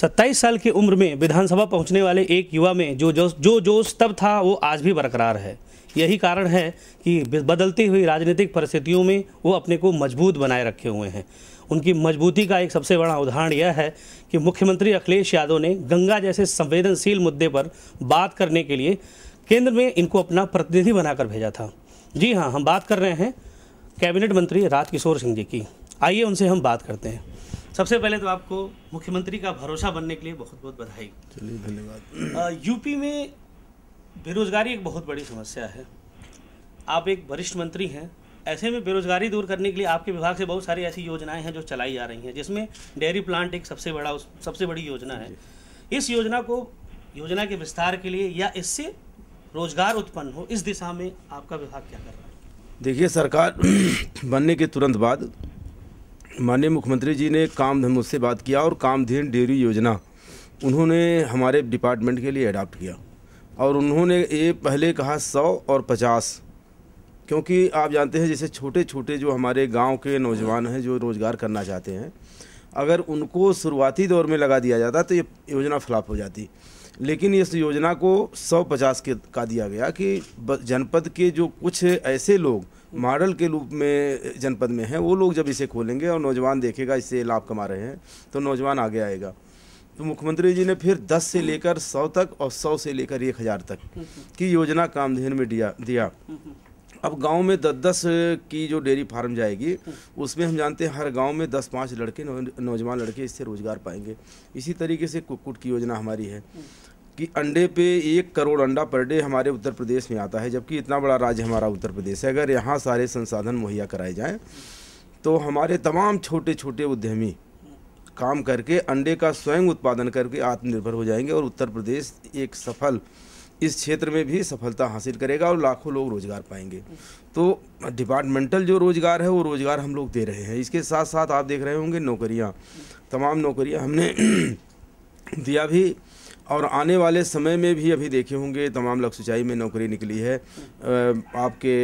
सत्ताईस साल की उम्र में विधानसभा पहुंचने वाले एक युवा में जो जोश जो जोश तब था वो आज भी बरकरार है यही कारण है कि बदलती हुई राजनीतिक परिस्थितियों में वो अपने को मजबूत बनाए रखे हुए हैं उनकी मजबूती का एक सबसे बड़ा उदाहरण यह है कि मुख्यमंत्री अखिलेश यादव ने गंगा जैसे संवेदनशील मुद्दे पर बात करने के लिए केंद्र में इनको अपना प्रतिनिधि बनाकर भेजा था जी हाँ हम बात कर रहे हैं कैबिनेट मंत्री राजकिशोर सिंह जी की आइए उनसे हम बात करते हैं सबसे पहले तो आपको मुख्यमंत्री का भरोसा बनने के लिए बहुत बहुत बधाई चलिए धन्यवाद यूपी में बेरोजगारी एक बहुत बड़ी समस्या है आप एक वरिष्ठ मंत्री हैं ऐसे में बेरोजगारी दूर करने के लिए आपके विभाग से बहुत सारी ऐसी योजनाएं हैं जो चलाई जा रही हैं जिसमें डेयरी प्लांट एक सबसे बड़ा सबसे बड़ी योजना है इस योजना को योजना के विस्तार के लिए या इससे रोजगार उत्पन्न हो इस दिशा में आपका विभाग क्या कर रहा है देखिए सरकार बनने के तुरंत बाद माननीय मुख्यमंत्री जी ने कामधेनु मुझसे बात किया और कामधेनु डेयरी योजना उन्होंने हमारे डिपार्टमेंट के लिए अडाप्ट किया और उन्होंने ये पहले कहा सौ और पचास क्योंकि आप जानते हैं जैसे छोटे छोटे जो हमारे गांव के नौजवान हैं जो रोज़गार करना चाहते हैं अगर उनको शुरुआती दौर में लगा दिया जाता तो ये योजना फ्लॉप हो जाती लेकिन इस योजना को 150 के का दिया गया कि जनपद के जो कुछ ऐसे लोग मॉडल के रूप में जनपद में हैं वो लोग जब इसे खोलेंगे और नौजवान देखेगा इससे लाभ कमा रहे हैं तो नौजवान आगे आएगा तो मुख्यमंत्री जी ने फिर 10 से लेकर 100 तक और 100 से लेकर एक हज़ार तक हम्म। की योजना कामधेन में दिया दिया अब गांव में दस दस की जो डेयरी फार्म जाएगी उसमें हम जानते हैं हर गांव में दस पाँच लड़के नौजवान लड़के इससे रोज़गार पाएंगे इसी तरीके से कुक्कुट की योजना हमारी है कि अंडे पे एक करोड़ अंडा पर डे हमारे उत्तर प्रदेश में आता है जबकि इतना बड़ा राज्य हमारा उत्तर प्रदेश है अगर यहाँ सारे संसाधन मुहैया कराए जाएँ तो हमारे तमाम छोटे छोटे उद्यमी काम करके अंडे का स्वयं उत्पादन करके आत्मनिर्भर हो जाएंगे और उत्तर प्रदेश एक सफल इस क्षेत्र में भी सफलता हासिल करेगा और लाखों लोग रोज़गार पाएंगे तो डिपार्टमेंटल जो रोज़गार है वो रोज़गार हम लोग दे रहे हैं इसके साथ साथ आप देख रहे होंगे नौकरियाँ तमाम नौकरियाँ हमने दिया भी और आने वाले समय में भी अभी देखे होंगे तमाम लक्सुचाई में नौकरी निकली है आपके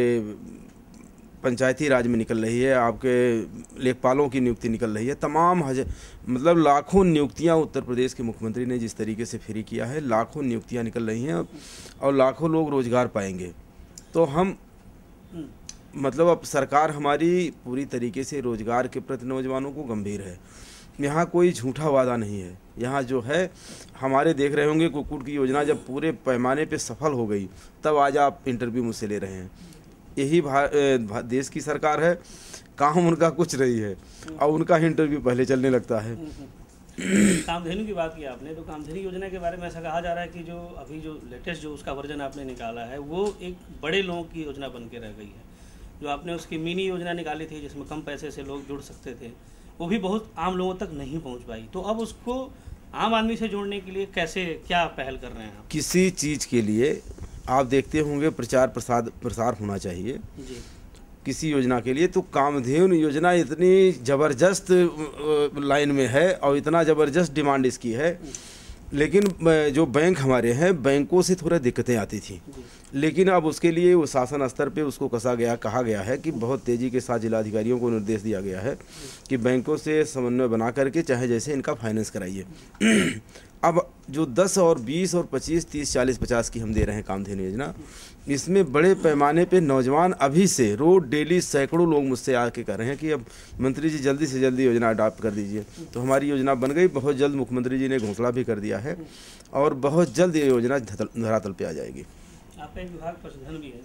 पंचायती राज में निकल रही है आपके लेखपालों की नियुक्ति निकल रही है तमाम हज मतलब लाखों नियुक्तियां उत्तर प्रदेश के मुख्यमंत्री ने जिस तरीके से फ्री किया है लाखों नियुक्तियां निकल रही हैं और लाखों लोग रोज़गार पाएंगे तो हम मतलब अब सरकार हमारी पूरी तरीके से रोज़गार के प्रति नौजवानों को गंभीर है यहाँ कोई झूठा वादा नहीं है यहाँ जो है हमारे देख रहे होंगे कुकुट की योजना जब पूरे पैमाने पर सफल हो गई तब आज आप इंटरव्यू मुझसे ले रहे हैं यही देश की सरकार है काम उनका कुछ रही है और उनका इंटरव्यू पहले चलने लगता है कामधेनु की बात की आपने तो कामधेनु योजना के बारे में ऐसा कहा जा रहा है कि जो अभी जो लेटेस्ट जो उसका वर्जन आपने निकाला है वो एक बड़े लोगों की योजना बन के रह गई है जो आपने उसकी मिनी योजना निकाली थी जिसमें कम पैसे से लोग जुड़ सकते थे वो भी बहुत आम लोगों तक नहीं पहुँच पाई तो अब उसको आम आदमी से जोड़ने के लिए कैसे क्या पहल कर रहे हैं किसी चीज़ के लिए आप देखते होंगे प्रचार प्रसार प्रसार होना चाहिए किसी योजना के लिए तो कामधेनु योजना इतनी ज़बरदस्त लाइन में है और इतना ज़बरदस्त डिमांड इसकी है लेकिन जो बैंक हमारे हैं बैंकों से थोड़ा दिक्कतें आती थी लेकिन अब उसके लिए वो शासन स्तर पे उसको कसा गया कहा गया है कि बहुत तेज़ी के साथ जिलाधिकारियों को निर्देश दिया गया है कि बैंकों से समन्वय बना करके चाहे जैसे इनका फाइनेंस कराइए अब जो 10 और 20 और 25, 30, 40, 50 की हम दे रहे हैं धेनु योजना इसमें बड़े पैमाने पे नौजवान अभी से रोड डेली सैकड़ों लोग मुझसे आके कह रहे हैं कि अब मंत्री जी जल्दी से जल्दी योजना अडाप्ट कर दीजिए तो हमारी योजना बन गई बहुत जल्द मुख्यमंत्री जी ने घोषणा भी कर दिया है और बहुत जल्द ये योजना धरातल पर आ जाएगी आपका विभाग पशुधन भी है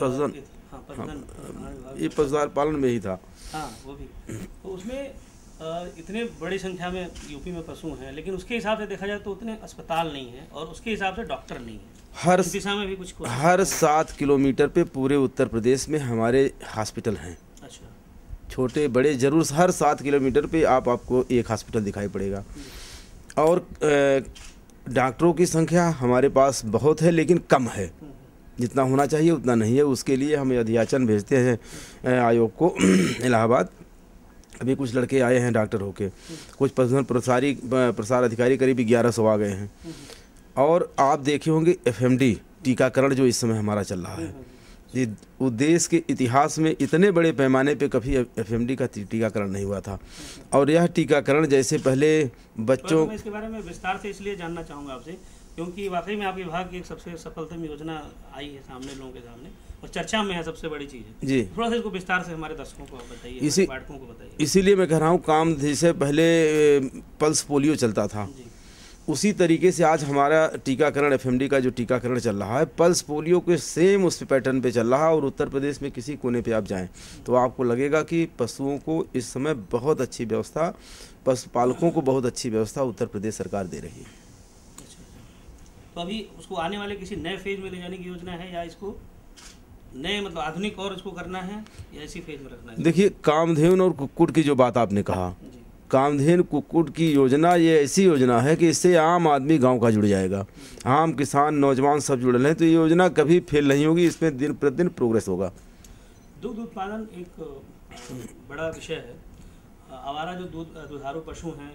पशुधन हाँ, हाँ ये पशुधन पालन में ही था हाँ, वो भी तो उसमें इतने बड़ी संख्या में यूपी में पशु हैं लेकिन उसके हिसाब से देखा जाए तो उतने अस्पताल नहीं हैं और उसके हिसाब से डॉक्टर नहीं हैं हर दिशा में भी कुछ हर सात किलोमीटर पे पूरे उत्तर प्रदेश में हमारे हॉस्पिटल हैं अच्छा छोटे बड़े जरूर हर सात किलोमीटर पे आप आपको एक हॉस्पिटल दिखाई पड़ेगा और डॉक्टरों की संख्या हमारे पास बहुत है लेकिन कम है जितना होना चाहिए उतना नहीं है उसके लिए हम अध्याचन भेजते हैं आयोग को इलाहाबाद अभी कुछ लड़के आए हैं डॉक्टर होके कुछ प्रसार प्रसारी प्रसार अधिकारी करीब ग्यारह सौ आ गए हैं और आप देखे होंगे एफएमडी टीकाकरण जो इस समय हमारा चल रहा है ये देश के इतिहास में इतने बड़े पैमाने पे कभी एफएमडी का टीकाकरण नहीं हुआ था और यह टीकाकरण जैसे पहले बच्चों इसके बारे में विस्तार से इसलिए जानना चाहूँगा आपसे क्योंकि वाकई में आपके विभाग की एक सबसे सफलतम योजना आई है सामने लोगों के सामने और चर्चा में है सबसे बड़ी चीज़ है जी थोड़ा सा इसको विस्तार से हमारे दर्शकों को बताइए इसी पाठकों को बताइए इसीलिए मैं कह रहा हूँ काम जैसे पहले पल्स पोलियो चलता था उसी तरीके से आज हमारा टीकाकरण एफएमडी का जो टीकाकरण चल रहा है पल्स पोलियो के सेम उस पैटर्न पे चल रहा है और उत्तर प्रदेश में किसी कोने पे आप जाएं तो आपको लगेगा कि पशुओं को इस समय बहुत अच्छी व्यवस्था पशुपालकों को बहुत अच्छी व्यवस्था उत्तर प्रदेश सरकार दे रही है तो अभी उसको आने वाले किसी नए फेज में ले जाने की योजना है या इसको नए मतलब आधुनिक और इसको करना है या इसी फेज में रखना है देखिए कामधेन और कुक्कुट की जो बात आपने कहा कामधेन कुक्कुट की योजना ये ऐसी योजना है कि इससे आम आदमी गांव का जुड़ जाएगा आम किसान नौजवान सब जुड़ रहे हैं तो ये योजना कभी फेल नहीं होगी इसमें दिन प्रतिदिन प्रोग्रेस होगा दूध उत्पादन एक बड़ा विषय है आवारा जो दूध दुधारू पशु हैं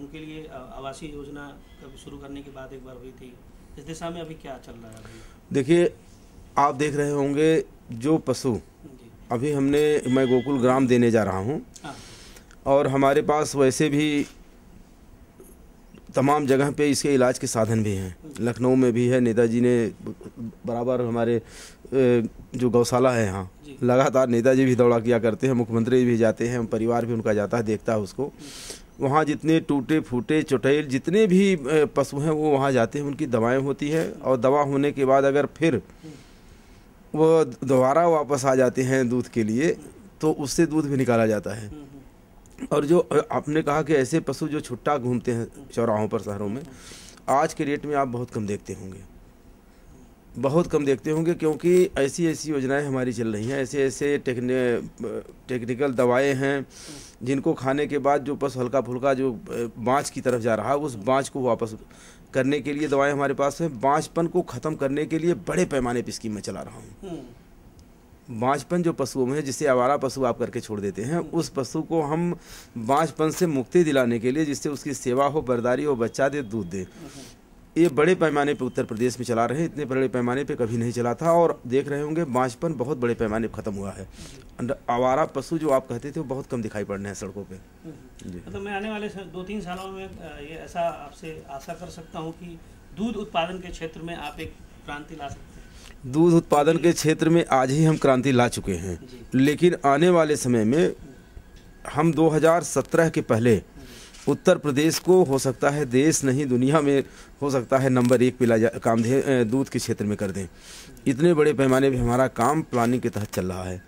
उनके लिए आवासीय योजना कभी शुरू करने की बात एक बार हुई थी इस दिशा में अभी क्या चल रहा है देखिए आप देख रहे होंगे जो पशु अभी हमने मैं गोकुल ग्राम देने जा रहा हूँ हाँ। और हमारे पास वैसे भी तमाम जगह पे इसके इलाज के साधन भी हैं लखनऊ में भी है नेताजी ने बराबर हमारे जो गौशाला है यहाँ लगातार नेताजी भी दौड़ा किया करते हैं मुख्यमंत्री भी जाते हैं परिवार भी उनका जाता है देखता है उसको वहाँ जितने टूटे फूटे चुटैल जितने भी पशु हैं वो वहाँ जाते हैं उनकी दवाएं होती है और दवा होने के बाद अगर फिर वो दोबारा वापस आ जाते हैं दूध के लिए तो उससे दूध भी निकाला जाता है और जो आपने कहा कि ऐसे पशु जो छुट्टा घूमते हैं चौराहों पर शहरों में आज के रेट में आप बहुत कम देखते होंगे बहुत कम देखते होंगे क्योंकि ऐसी ऐसी योजनाएं हमारी चल रही हैं ऐसे ऐसे टेक्नि टेक्निकल दवाएं हैं जिनको खाने के बाद जो बस हल्का फुल्का जो बाँच की तरफ जा रहा है उस बाँच को वापस करने के लिए दवाएं हमारे पास हैं बाँचपन को ख़त्म करने के लिए बड़े पैमाने पर स्कीम में चला रहा हूँ हम्म। बाँचपन जो पशुओं में है जिसे आवारा पशु आप करके छोड़ देते हैं उस पशु को हम बाँचपन से मुक्ति दिलाने के लिए जिससे उसकी सेवा हो बरदारी हो बच्चा दे दूध दे हम्म। ये बड़े पैमाने पे उत्तर प्रदेश में चला रहे हैं इतने बड़े पैमाने पे कभी नहीं चला था और देख रहे होंगे बांझपन बहुत बड़े पैमाने पर ख़त्म हुआ है आवारा पशु जो आप कहते थे वो बहुत कम दिखाई पड़ने हैं सड़कों पे जी मतलब मैं आने वाले दो तीन सालों में ये ऐसा आपसे आशा कर सकता हूँ कि दूध उत्पादन के क्षेत्र में आप एक क्रांति ला सकते हैं दूध उत्पादन के क्षेत्र में आज ही हम क्रांति ला चुके हैं लेकिन आने वाले समय में हम 2017 के पहले उत्तर प्रदेश को हो सकता है देश नहीं दुनिया में हो सकता है नंबर एक पिला काम दूध के क्षेत्र में कर दें इतने बड़े पैमाने पर हमारा काम प्लानिंग के तहत चल रहा है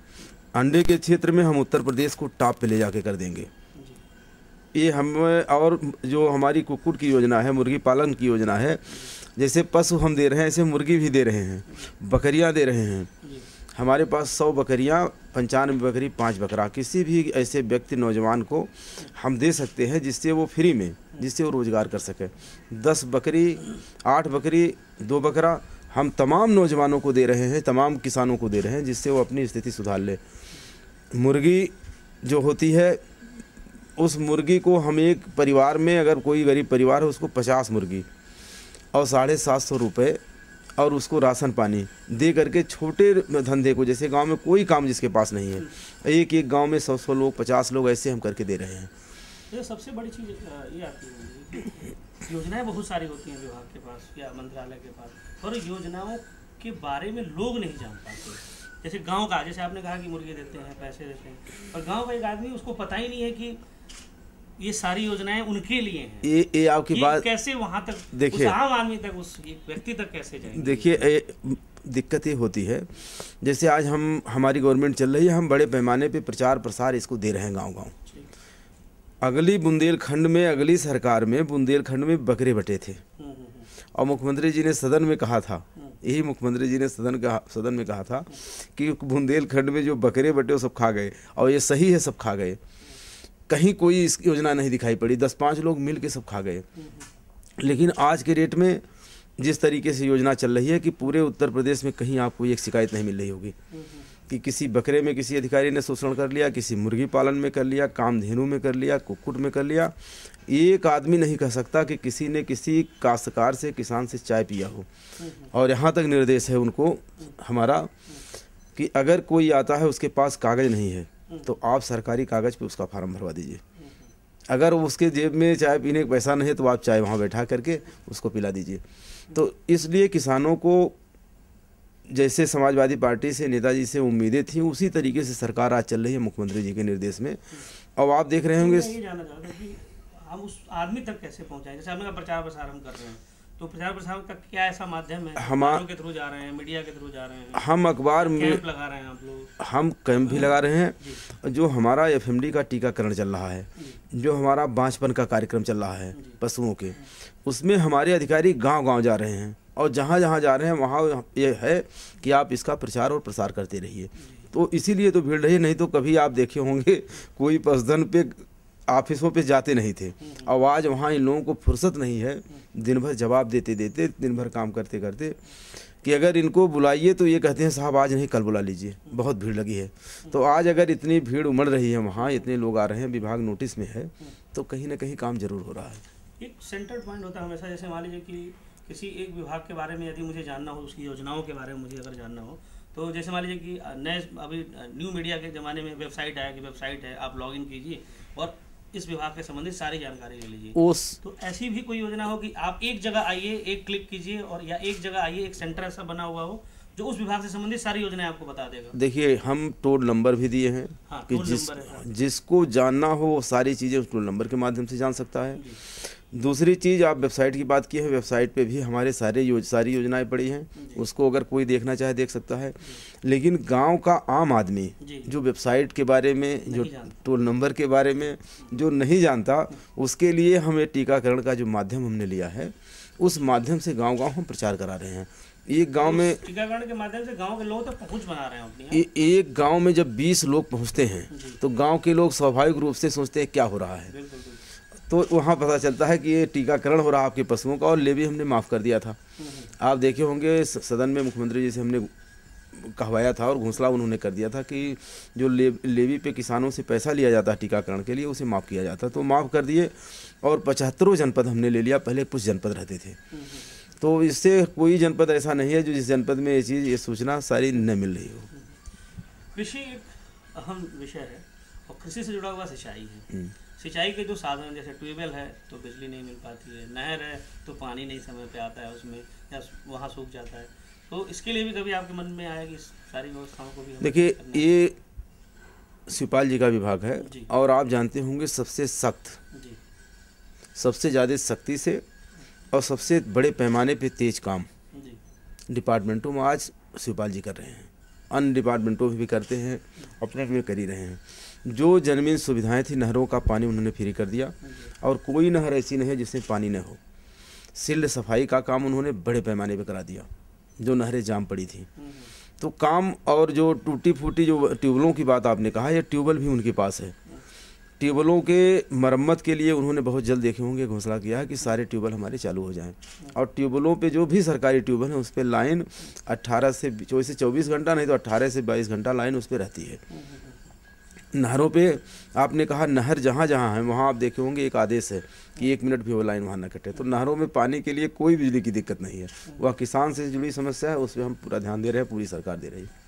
अंडे के क्षेत्र में हम उत्तर प्रदेश को टॉप पे ले जाके कर देंगे ये हम और जो हमारी कुक्कुट की योजना है मुर्गी पालन की योजना है जैसे पशु हम दे रहे हैं ऐसे मुर्गी भी दे रहे हैं बकरियां दे रहे हैं हमारे पास सौ बकरियाँ पंचानवे बकरी पाँच बकरा किसी भी ऐसे व्यक्ति नौजवान को हम दे सकते हैं जिससे वो फ्री में जिससे वो रोज़गार कर सके दस बकरी आठ बकरी दो बकरा हम तमाम नौजवानों को दे रहे हैं तमाम किसानों को दे रहे हैं जिससे वो अपनी स्थिति सुधार ले मुर्गी जो होती है उस मुर्गी को हम एक परिवार में अगर कोई गरीब परिवार है उसको पचास मुर्गी और साढ़े सात सौ रुपये और उसको राशन पानी दे करके छोटे धंधे को जैसे गांव में कोई काम जिसके पास नहीं है एक एक गांव में सौ सौ लोग पचास लोग ऐसे हम करके दे रहे हैं तो ये सबसे बड़ी चीज़ ये है योजनाएं बहुत सारी होती हैं विभाग के पास या मंत्रालय के पास और योजनाओं के बारे में लोग नहीं जान पाते जैसे गाँव का जैसे आपने कहा कि मुर्गी देते हैं पैसे देते हैं और गाँव का एक आदमी उसको पता ही नहीं है कि ये सारी योजनाएं उनके लिए हैं ये ये आपकी बात कैसे वहां तक देखिए आम आदमी तक उस व्यक्ति तक कैसे जाए देखिए दिक्कत ये होती है जैसे आज हम हमारी गवर्नमेंट चल रही है हम बड़े पैमाने पे प्रचार प्रसार इसको दे रहे हैं गांव गांव अगली बुंदेलखंड में अगली सरकार में बुंदेलखंड में बकरे बटे थे हम्म, हम्म, हम्म। और मुख्यमंत्री जी ने सदन में कहा था यही मुख्यमंत्री जी ने सदन का सदन में कहा था कि बुंदेलखंड में जो बकरे बटे वो सब खा गए और ये सही है सब खा गए कहीं कोई इस योजना नहीं दिखाई पड़ी दस पाँच लोग मिल के सब खा गए लेकिन आज के डेट में जिस तरीके से योजना चल रही है कि पूरे उत्तर प्रदेश में कहीं आपको एक शिकायत नहीं मिल रही होगी कि किसी बकरे में किसी अधिकारी ने शोषण कर लिया किसी मुर्गी पालन में कर लिया काम धेनु में कर लिया कुक्कुट में कर लिया एक आदमी नहीं कह सकता कि किसी ने किसी काश्तकार से किसान से चाय पिया हो और यहाँ तक निर्देश है उनको हमारा कि अगर कोई आता है उसके पास कागज़ नहीं है तो आप सरकारी कागज़ पे उसका फार्म भरवा दीजिए अगर उसके जेब में चाय पीने का पैसा नहीं है तो आप चाय वहाँ बैठा करके उसको पिला दीजिए तो इसलिए किसानों को जैसे समाजवादी पार्टी से नेताजी से उम्मीदें थी उसी तरीके से सरकार आज चल रही है मुख्यमंत्री जी के निर्देश में अब आप देख रहे होंगे हम उस आदमी तक कैसे पहुँचाएं जैसे प्रचार प्रसार हम कर रहे हैं तो प्रचार प्रसार का क्या ऐसा माध्यम है हम के थ्रू जा रहे हैं मीडिया के थ्रू जा रहे हैं हम अखबार में लगा रहे हैं आप लोग हम कैंप भी लगा रहे हैं जो हमारा एफ का टीकाकरण चल रहा है जो हमारा बाँचपन का कार्यक्रम चल रहा है पशुओं के उसमें हमारे अधिकारी गाँव गाँव जा रहे हैं और जहाँ जहाँ जा रहे हैं वहाँ ये है कि आप इसका प्रचार और प्रसार करते रहिए तो इसीलिए तो भीड़ रही नहीं तो कभी आप देखे होंगे कोई पशुधन पे ऑफिस ऑफिस जाते नहीं थे और आज वहाँ इन लोगों को फुर्सत नहीं है दिन भर जवाब देते देते दिन भर काम करते करते कि अगर इनको बुलाइए तो ये कहते हैं साहब आज नहीं कल बुला लीजिए बहुत भीड़ लगी है तो आज अगर इतनी भीड़ उमड़ रही है वहाँ इतने लोग आ रहे हैं विभाग नोटिस में है तो कहीं ना कहीं काम जरूर हो रहा है एक सेंटर पॉइंट होता है हमेशा जैसे मान लीजिए कि किसी एक विभाग के बारे में यदि मुझे जानना हो उसकी योजनाओं के बारे में मुझे अगर जानना हो तो जैसे मान लीजिए कि नए अभी न्यू मीडिया के ज़माने में वेबसाइट आया कि वेबसाइट है आप लॉग कीजिए और इस विभाग के संबंधित सारी जानकारी ले लीजिए उस तो ऐसी भी कोई योजना हो कि आप एक जगह आइए एक क्लिक कीजिए और या एक जगह आइए एक सेंटर ऐसा बना हुआ हो जो उस विभाग से संबंधित सारी योजनाएं आपको बता देगा देखिए हम टोल नंबर भी दिए हैं हाँ, कि जिस है। हाँ। जिसको जानना हो वो सारी चीज़ें उस टोल नंबर के माध्यम से जान सकता है दूसरी चीज़ आप वेबसाइट की बात की है वेबसाइट पे भी हमारे सारे योज सारी योजनाएं पड़ी हैं उसको अगर कोई देखना चाहे देख सकता है लेकिन गांव का आम आदमी जो वेबसाइट के बारे में जो टोल नंबर के बारे में जो नहीं जानता उसके लिए हमें टीकाकरण का जो माध्यम हमने लिया है उस माध्यम से गाँव गाँव हम प्रचार करा रहे हैं एक गांव में टीकाकरण के माध्यम से गांव के लोग तक तो पहुंच बना रहे हैं अपनी हाँ। एक गांव में जब 20 लोग पहुंचते हैं तो गांव के लोग स्वाभाविक रूप से सोचते हैं क्या हो रहा है तो वहाँ पता चलता है कि ये टीकाकरण हो रहा है आपके पशुओं का और लेबी हमने माफ़ कर दिया था आप देखे होंगे सदन में मुख्यमंत्री जी से हमने कहवाया था और घोसला उन्होंने कर दिया था कि जो ले, लेवी पे किसानों से पैसा लिया जाता है टीकाकरण के लिए उसे माफ़ किया जाता तो माफ़ कर दिए और पचहत्तरों जनपद हमने ले लिया पहले कुछ जनपद रहते थे तो इससे कोई जनपद ऐसा नहीं है जो जिस जनपद में ये चीज़ ये सूचना सारी न मिल रही हो कृषि एक अहम विषय है और कृषि से जुड़ा हुआ सिंचाई है हम्म। सिंचाई के जो साधन जैसे ट्यूबवेल है तो बिजली नहीं मिल पाती है नहर है तो पानी नहीं समय पे आता है उसमें या वहाँ सूख जाता है तो इसके लिए भी कभी आपके मन में आया कि सारी व्यवस्थाओं को भी देखिए ये शिवपाल जी का विभाग है और आप जानते होंगे सबसे सख्त सबसे ज़्यादा सख्ती से और सबसे बड़े पैमाने पे तेज काम डिपार्टमेंटों में आज शिवपाल जी कर रहे हैं अन्य डिपार्टमेंटों में भी करते हैं अपने भी कर ही रहे हैं जो जनमिन सुविधाएं थी नहरों का पानी उन्होंने फ्री कर दिया और कोई नहर ऐसी नहीं है जिसमें पानी न हो सिल्ड सफाई का काम उन्होंने बड़े पैमाने पर करा दिया जो नहरें जाम पड़ी थी तो काम और जो टूटी फूटी जो ट्यूबलों की बात आपने कहा यह ट्यूबवेल भी उनके पास है ट्यूबवेलों के मरम्मत के लिए उन्होंने बहुत जल्द देखे होंगे घोषणा किया है कि सारे ट्यूबवेल हमारे चालू हो जाएं और ट्यूबवेलों पे जो भी सरकारी ट्यूबवेल है उस पर लाइन 18 से चौबीस से चौबीस घंटा नहीं तो 18 से 22 घंटा लाइन उस पर रहती है नहरों पे आपने कहा नहर जहाँ जहाँ है वहाँ आप देखे होंगे एक आदेश है कि एक मिनट भी वो लाइन वहाँ न कटे तो नहरों में पानी के लिए कोई बिजली की दिक्कत नहीं है वह किसान से जुड़ी समस्या है उस पर हम पूरा ध्यान दे रहे हैं पूरी सरकार दे रही है